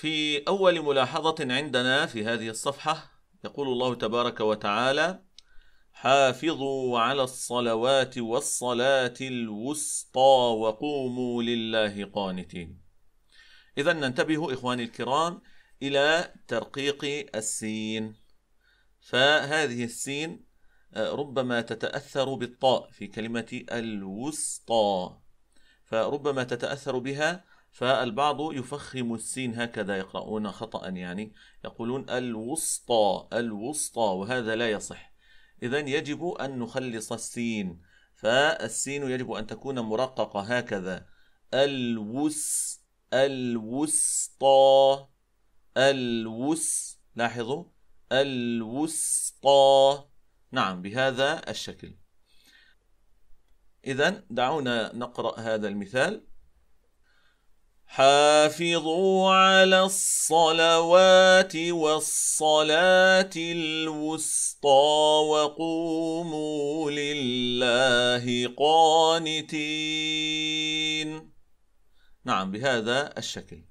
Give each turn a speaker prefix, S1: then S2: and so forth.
S1: في أول ملاحظة عندنا في هذه الصفحة يقول الله تبارك وتعالى حافظوا على الصلوات والصلاة الوسطى وقوموا لله قانتين إذا ننتبه إخواني الكرام إلى ترقيق السين فهذه السين آه، ربما تتأثر بالطاء في كلمة الوسطى فربما تتأثر بها فالبعض يفخم السين هكذا يقرؤون خطأ يعني يقولون الوسطى الوسطى وهذا لا يصح إذا يجب أن نخلص السين فالسين يجب أن تكون مرققة هكذا الوس الوسطى الوس لاحظوا الوسطى نعم بهذا الشكل إذا دعونا نقرأ هذا المثال حافظوا على الصلوات والصلاة الوسطى وقوموا لله قانتين نعم بهذا الشكل